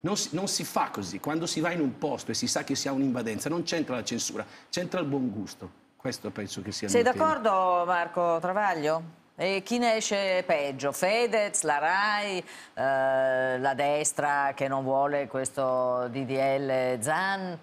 Non si, non si, fa così. Quando si va in un posto e si sa che si ha un'invadenza, non c'entra la censura, c'entra il buon gusto. Questo penso che sia Sei d'accordo, tema. Marco Travaglio? E chi ne esce peggio? Fedez, la RAI, eh, la destra che non vuole questo DDL Zan?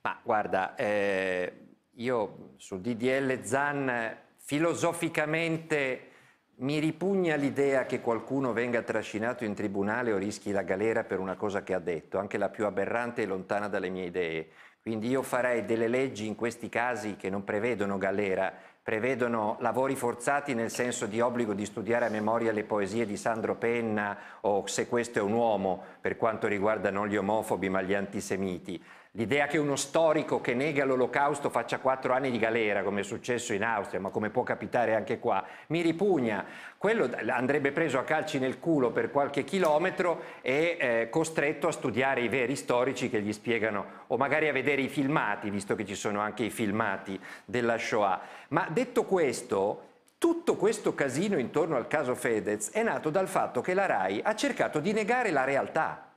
Ma guarda, eh, io sul DDL Zan eh, filosoficamente mi ripugna l'idea che qualcuno venga trascinato in tribunale o rischi la galera per una cosa che ha detto, anche la più aberrante e lontana dalle mie idee. Quindi io farei delle leggi in questi casi che non prevedono galera, prevedono lavori forzati nel senso di obbligo di studiare a memoria le poesie di Sandro Penna o Se questo è un uomo per quanto riguarda non gli omofobi ma gli antisemiti. L'idea che uno storico che nega l'olocausto faccia quattro anni di galera, come è successo in Austria, ma come può capitare anche qua, mi ripugna. Quello andrebbe preso a calci nel culo per qualche chilometro e eh, costretto a studiare i veri storici che gli spiegano, o magari a vedere i filmati, visto che ci sono anche i filmati della Shoah. Ma detto questo, tutto questo casino intorno al caso Fedez è nato dal fatto che la RAI ha cercato di negare la realtà.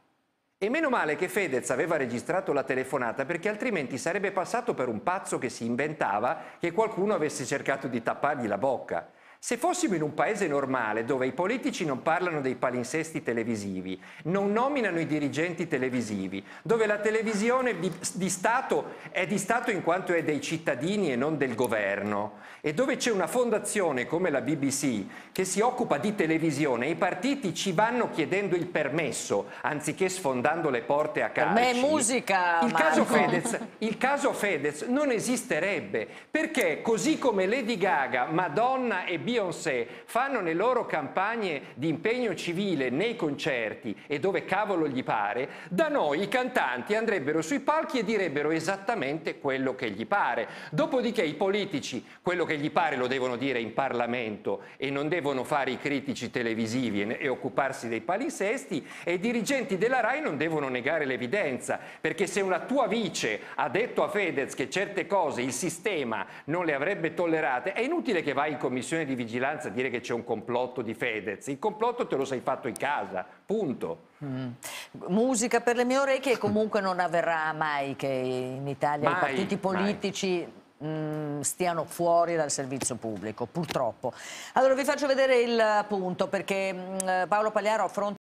E meno male che Fedez aveva registrato la telefonata perché altrimenti sarebbe passato per un pazzo che si inventava che qualcuno avesse cercato di tappargli la bocca. Se fossimo in un paese normale dove i politici non parlano dei palinsesti televisivi, non nominano i dirigenti televisivi, dove la televisione di, di Stato è di Stato in quanto è dei cittadini e non del governo, e dove c'è una fondazione come la BBC che si occupa di televisione, i partiti ci vanno chiedendo il permesso anziché sfondando le porte a calci. Beh, musica! Il caso, Fedez, il caso Fedez non esisterebbe perché così come Lady Gaga, Madonna e Beyoncé Beyoncé fanno le loro campagne di impegno civile nei concerti e dove cavolo gli pare, da noi i cantanti andrebbero sui palchi e direbbero esattamente quello che gli pare. Dopodiché i politici quello che gli pare lo devono dire in Parlamento e non devono fare i critici televisivi e, e occuparsi dei palinsesti e i dirigenti della RAI non devono negare l'evidenza, perché se una tua vice ha detto a Fedez che certe cose il sistema non le avrebbe tollerate, è inutile che vai in commissione di vigilanza dire che c'è un complotto di Fedez. Il complotto te lo sei fatto in casa, punto. Mm. Musica per le mie orecchie comunque non avverrà mai che in Italia mai, i partiti politici mh, mm, stiano fuori dal servizio pubblico, purtroppo. Allora vi faccio vedere il eh, punto perché mh, mm, eh, Paolo Pagliaro affronta